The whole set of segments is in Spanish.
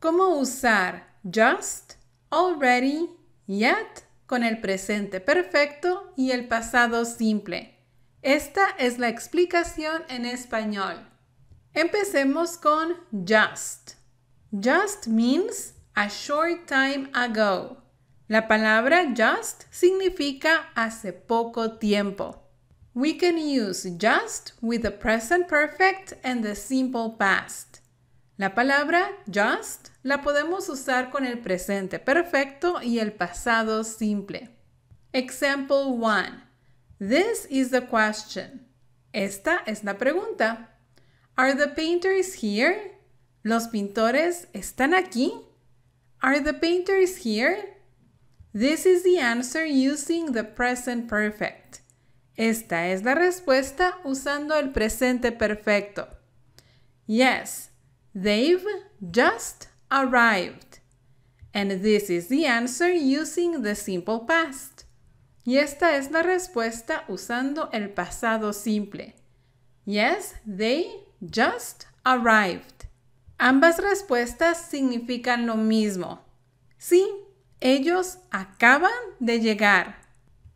cómo usar just, already, yet con el presente perfecto y el pasado simple. Esta es la explicación en español. Empecemos con just. Just means a short time ago. La palabra just significa hace poco tiempo. We can use just with the present perfect and the simple past. La palabra just la podemos usar con el presente perfecto y el pasado simple. Example 1. This is the question. Esta es la pregunta. Are the painters here? ¿Los pintores están aquí? Are the painters here? This is the answer using the present perfect. Esta es la respuesta usando el presente perfecto. Yes, They've just arrived. And this is the answer using the simple past. Y esta es la respuesta usando el pasado simple. Yes, they just arrived. Ambas respuestas significan lo mismo. Sí, ellos acaban de llegar.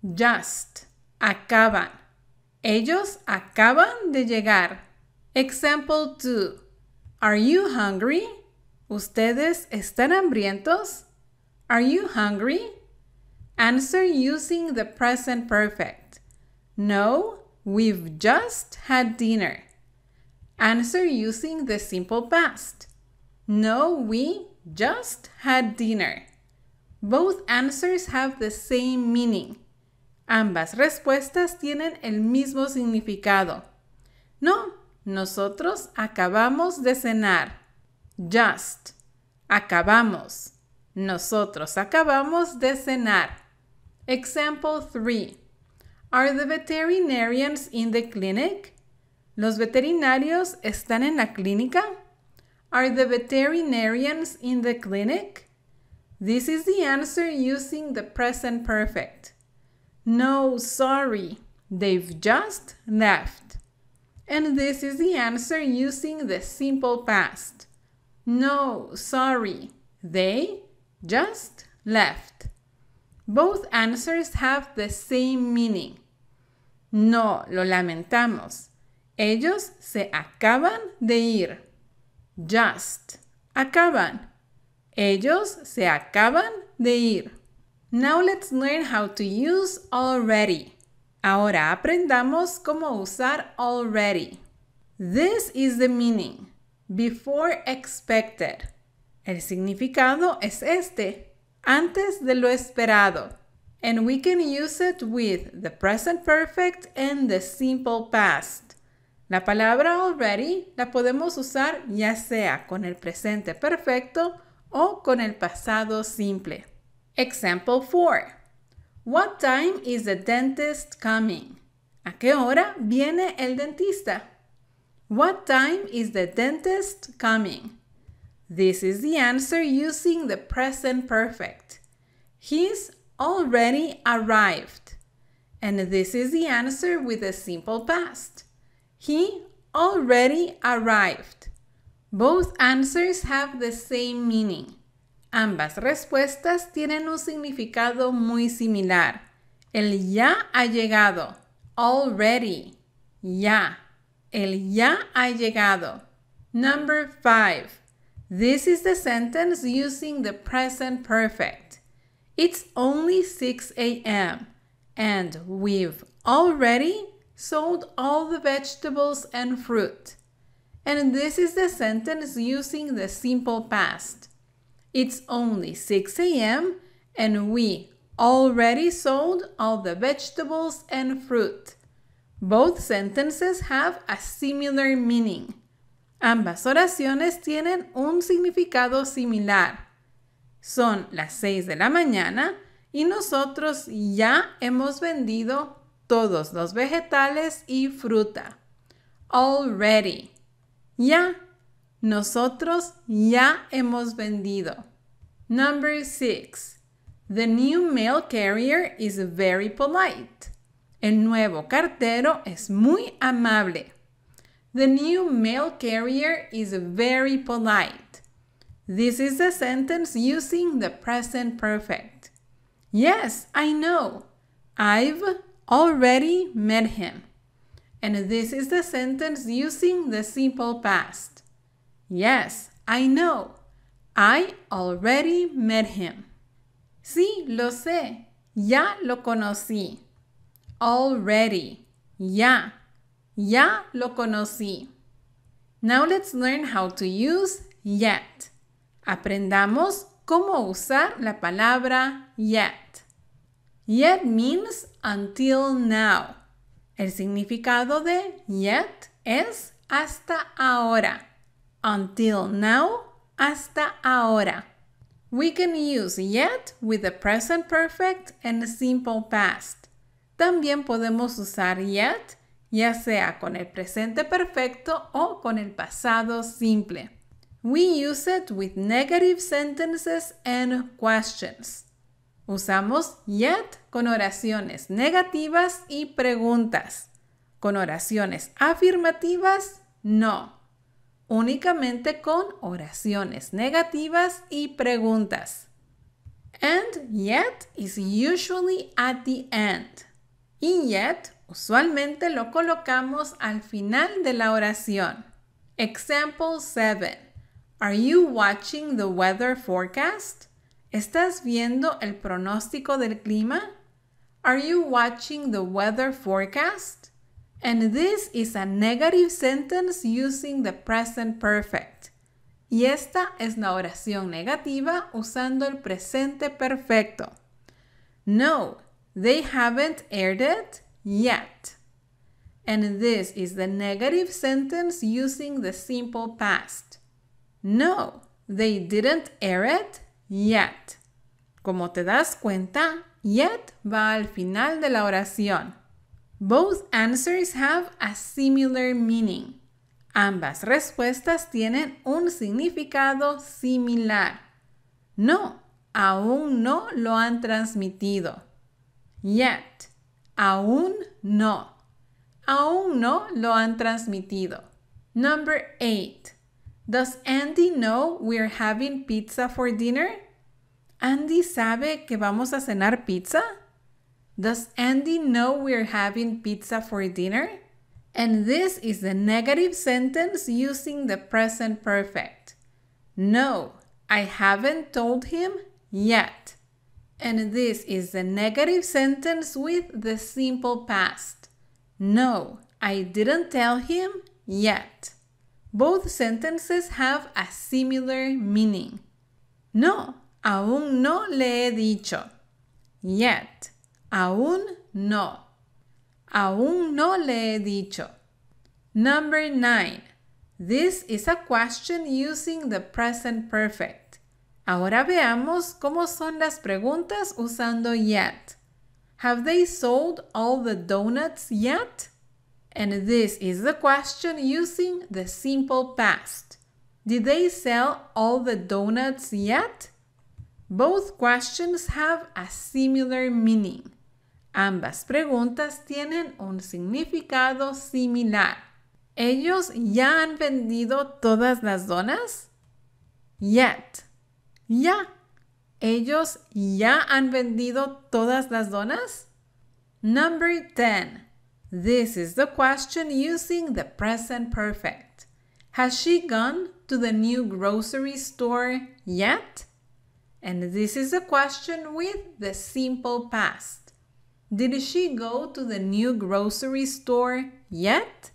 Just, acaban. Ellos acaban de llegar. Example 2. Are you hungry? ¿Ustedes están hambrientos? Are you hungry? Answer using the present perfect. No, we've just had dinner. Answer using the simple past. No, we just had dinner. Both answers have the same meaning. Ambas respuestas tienen el mismo significado. No, Nosotros acabamos de cenar. Just. Acabamos. Nosotros acabamos de cenar. Example 3. Are the veterinarians in the clinic? ¿Los veterinarios están en la clínica? Are the veterinarians in the clinic? This is the answer using the present perfect. No, sorry. They've just left. And this is the answer using the simple past. No, sorry. They just left. Both answers have the same meaning. No, lo lamentamos. Ellos se acaban de ir. Just. Acaban. Ellos se acaban de ir. Now let's learn how to use already. Ahora aprendamos cómo usar already. This is the meaning. Before expected. El significado es este, antes de lo esperado. And we can use it with the present perfect and the simple past. La palabra already la podemos usar ya sea con el presente perfecto o con el pasado simple. Example 4. What time is the dentist coming? ¿A qué hora viene el dentista? What time is the dentist coming? This is the answer using the present perfect. He's already arrived. And this is the answer with a simple past. He already arrived. Both answers have the same meaning. Ambas respuestas tienen un significado muy similar. El ya ha llegado, already, ya. El ya ha llegado. Number five. This is the sentence using the present perfect. It's only 6 a.m. and we've already sold all the vegetables and fruit. And this is the sentence using the simple past. It's only 6 a.m. and we already sold all the vegetables and fruit. Both sentences have a similar meaning. Ambas oraciones tienen un significado similar. Son las 6 de la mañana y nosotros ya hemos vendido todos los vegetales y fruta. Already. Ya Nosotros ya hemos vendido. Number six. The new mail carrier is very polite. El nuevo cartero es muy amable. The new mail carrier is very polite. This is a sentence using the present perfect. Yes, I know. I've already met him. And this is the sentence using the simple past. Yes, I know. I already met him. Sí, lo sé. Ya lo conocí. Already. Ya. Ya lo conocí. Now let's learn how to use yet. Aprendamos cómo usar la palabra yet. Yet means until now. El significado de yet es hasta ahora until now, hasta ahora. We can use yet with the present perfect and the simple past. También podemos usar yet, ya sea con el presente perfecto o con el pasado simple. We use it with negative sentences and questions. Usamos yet con oraciones negativas y preguntas. Con oraciones afirmativas, no únicamente con oraciones negativas y preguntas. And yet is usually at the end. Y yet usualmente lo colocamos al final de la oración. Example 7. Are you watching the weather forecast? ¿Estás viendo el pronóstico del clima? Are you watching the weather forecast? And this is a negative sentence using the present perfect. Y esta es la oración negativa usando el presente perfecto. No, they haven't aired it yet. And this is the negative sentence using the simple past. No, they didn't air it yet. Como te das cuenta, yet va al final de la oración. Both answers have a similar meaning. Ambas respuestas tienen un significado similar. No, aún no lo han transmitido. Yet, aún no. Aún no lo han transmitido. Number 8. Does Andy know we're having pizza for dinner? ¿Andy sabe que vamos a cenar pizza? Does Andy know we're having pizza for dinner? And this is the negative sentence using the present perfect. No, I haven't told him yet. And this is the negative sentence with the simple past. No, I didn't tell him yet. Both sentences have a similar meaning. No, aún no le he dicho. Yet. Aún no. Aún no le he dicho. Number nine. This is a question using the present perfect. Ahora veamos cómo son las preguntas usando yet. Have they sold all the donuts yet? And this is the question using the simple past. Did they sell all the donuts yet? Both questions have a similar meaning. Ambas preguntas tienen un significado similar. ¿Ellos ya han vendido todas las donas? Yet. Ya. ¿Ellos ya han vendido todas las donas? Number 10. This is the question using the present perfect. Has she gone to the new grocery store yet? And this is a question with the simple past. Did she go to the new grocery store yet?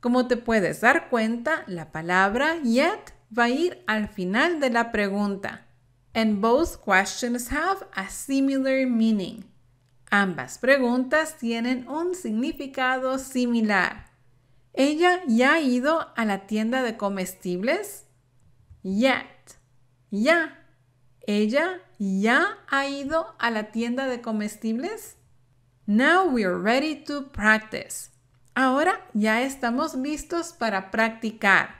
Como te puedes dar cuenta, la palabra yet va a ir al final de la pregunta. And both questions have a similar meaning. Ambas preguntas tienen un significado similar. ¿Ella ya ha ido a la tienda de comestibles? Yet. Ya. ¿Ella ya ha ido a la tienda de comestibles? Now we are ready to practice. Ahora ya estamos listos para practicar.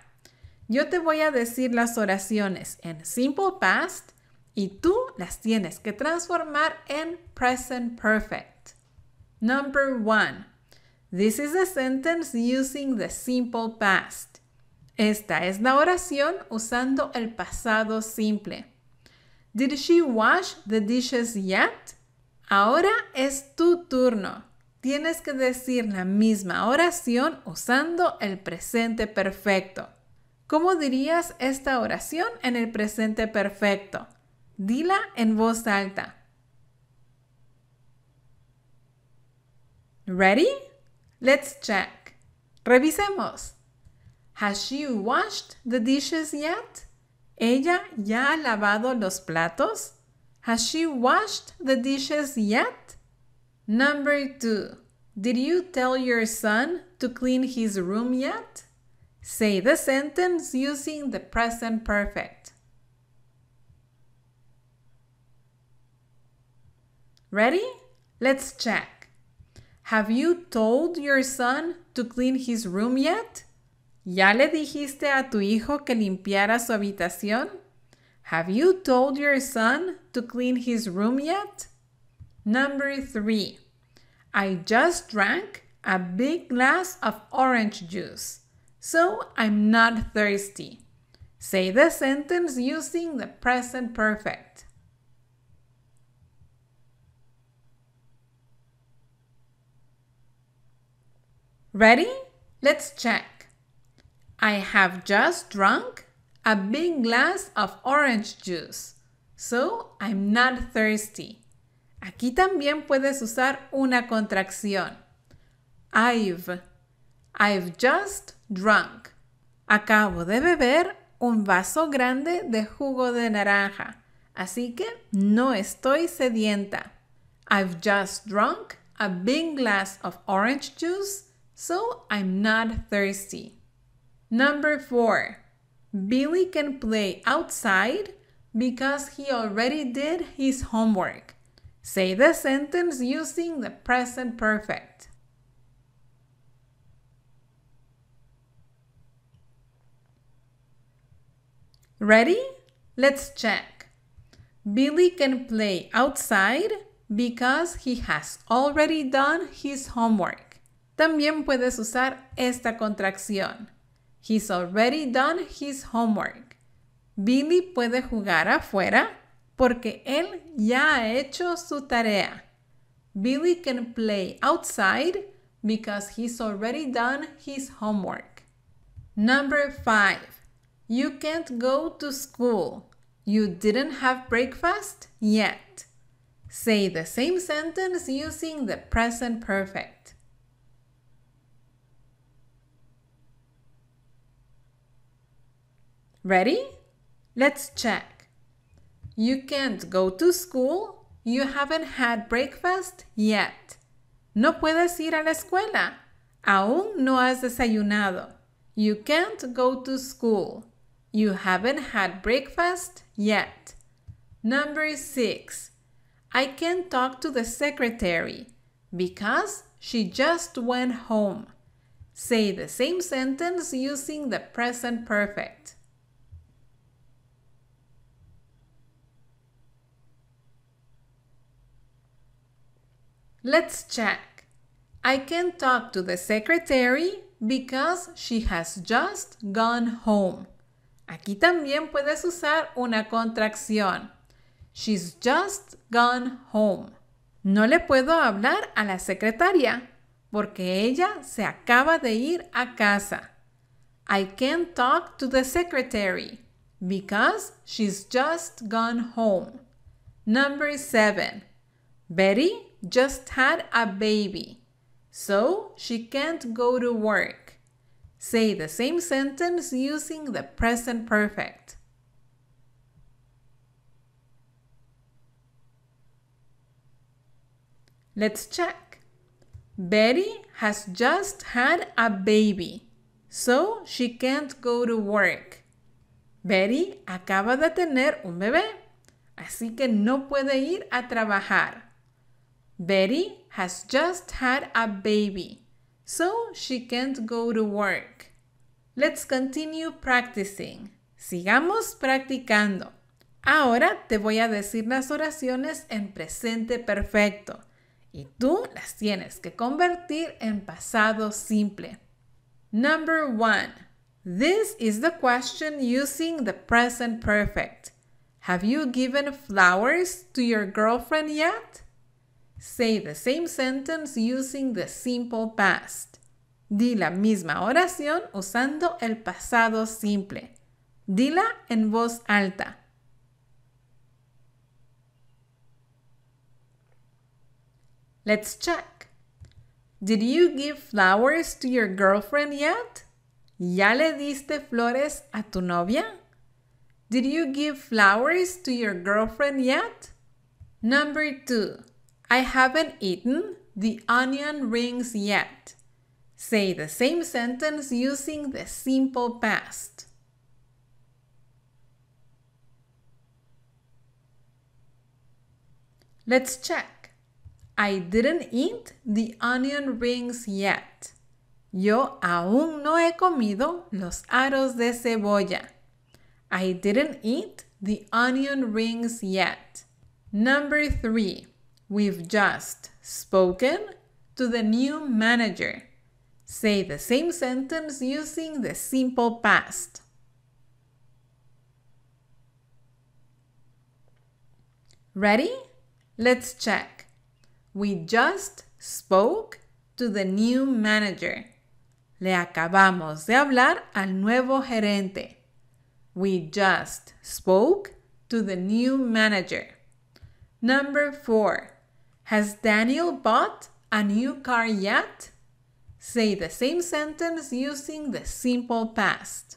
Yo te voy a decir las oraciones en simple past y tú las tienes que transformar en present perfect. Number one. This is a sentence using the simple past. Esta es la oración usando el pasado simple. Did she wash the dishes yet? Ahora es tu turno. Tienes que decir la misma oración usando el presente perfecto. ¿Cómo dirías esta oración en el presente perfecto? Dila en voz alta. Ready? Let's check. Revisemos. Has she washed the dishes yet? ¿Ella ya ha lavado los platos? Has she washed the dishes yet? Number two. Did you tell your son to clean his room yet? Say the sentence using the present perfect. Ready? Let's check. Have you told your son to clean his room yet? ¿Ya le dijiste a tu hijo que limpiara su habitación? Have you told your son to clean his room yet? Number three, I just drank a big glass of orange juice, so I'm not thirsty. Say the sentence using the present perfect. Ready? Let's check. I have just drunk a big glass of orange juice. So I'm not thirsty. Aquí también puedes usar una contracción. I've. I've just drunk. Acabo de beber un vaso grande de jugo de naranja, así que no estoy sedienta. I've just drunk a big glass of orange juice, so I'm not thirsty. Number four. Billy can play outside because he already did his homework. Say the sentence using the present perfect. Ready? Let's check. Billy can play outside because he has already done his homework. También puedes usar esta contracción. He's already done his homework. Billy puede jugar afuera porque él ya ha hecho su tarea. Billy can play outside because he's already done his homework. Number five, you can't go to school. You didn't have breakfast yet. Say the same sentence using the present perfect. Ready? Let's check. You can't go to school. You haven't had breakfast yet. No puedes ir a la escuela. Aún no has desayunado. You can't go to school. You haven't had breakfast yet. Number six. I can't talk to the secretary because she just went home. Say the same sentence using the present perfect. Let's check. I can talk to the secretary because she has just gone home. Aquí también puedes usar una contracción. She's just gone home. No le puedo hablar a la secretaria porque ella se acaba de ir a casa. I can't talk to the secretary because she's just gone home. Number 7. Betty just had a baby, so she can't go to work. Say the same sentence using the present perfect. Let's check. Betty has just had a baby, so she can't go to work. Betty acaba de tener un bebé, así que no puede ir a trabajar. Betty has just had a baby, so she can't go to work. Let's continue practicing. Sigamos practicando. Ahora te voy a decir las oraciones en presente perfecto y tú las tienes que convertir en pasado simple. Number one. This is the question using the present perfect. Have you given flowers to your girlfriend yet? Say the same sentence using the simple past. Di la misma oración usando el pasado simple. Dila en voz alta. Let's check. Did you give flowers to your girlfriend yet? ¿Ya le diste flores a tu novia? Did you give flowers to your girlfriend yet? Number two. I haven't eaten the onion rings yet. Say the same sentence using the simple past. Let's check. I didn't eat the onion rings yet. Yo aún no he comido los aros de cebolla. I didn't eat the onion rings yet. Number three. We've just spoken to the new manager. Say the same sentence using the simple past. Ready? Let's check. We just spoke to the new manager. Le acabamos de hablar al nuevo gerente. We just spoke to the new manager. Number four. Has Daniel bought a new car yet? Say the same sentence using the simple past.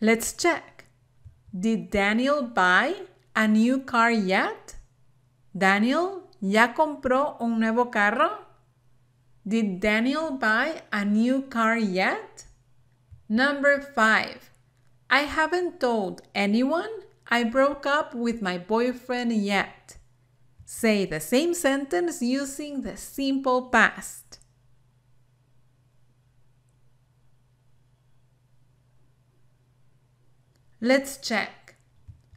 Let's check. Did Daniel buy a new car yet? Daniel ya compró un nuevo carro? Did Daniel buy a new car yet? Number 5. I haven't told anyone I broke up with my boyfriend yet. Say the same sentence using the simple past. Let's check.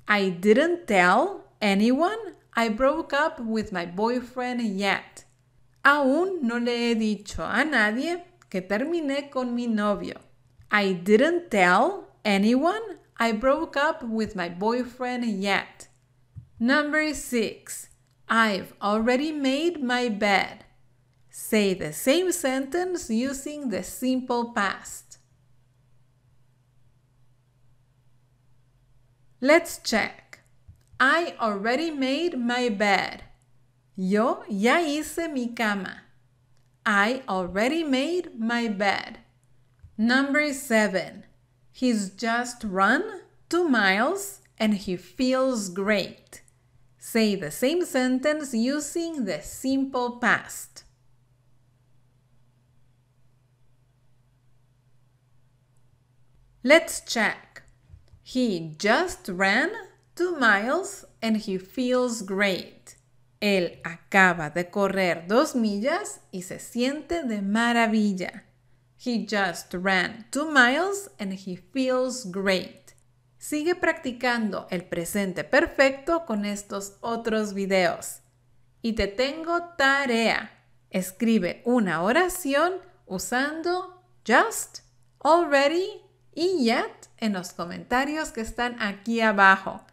I didn't tell anyone I broke up with my boyfriend yet. Aún no le he dicho a nadie que terminé con mi novio. I didn't tell anyone? I broke up with my boyfriend yet. Number six. I've already made my bed. Say the same sentence using the simple past. Let's check. I already made my bed. Yo ya hice mi cama. I already made my bed. Number seven. He's just run two miles and he feels great. Say the same sentence using the simple past. Let's check. He just ran two miles and he feels great. Él acaba de correr dos millas y se siente de maravilla. He just ran two miles and he feels great. Sigue practicando el presente perfecto con estos otros videos. Y te tengo tarea. Escribe una oración usando just, already y yet en los comentarios que están aquí abajo.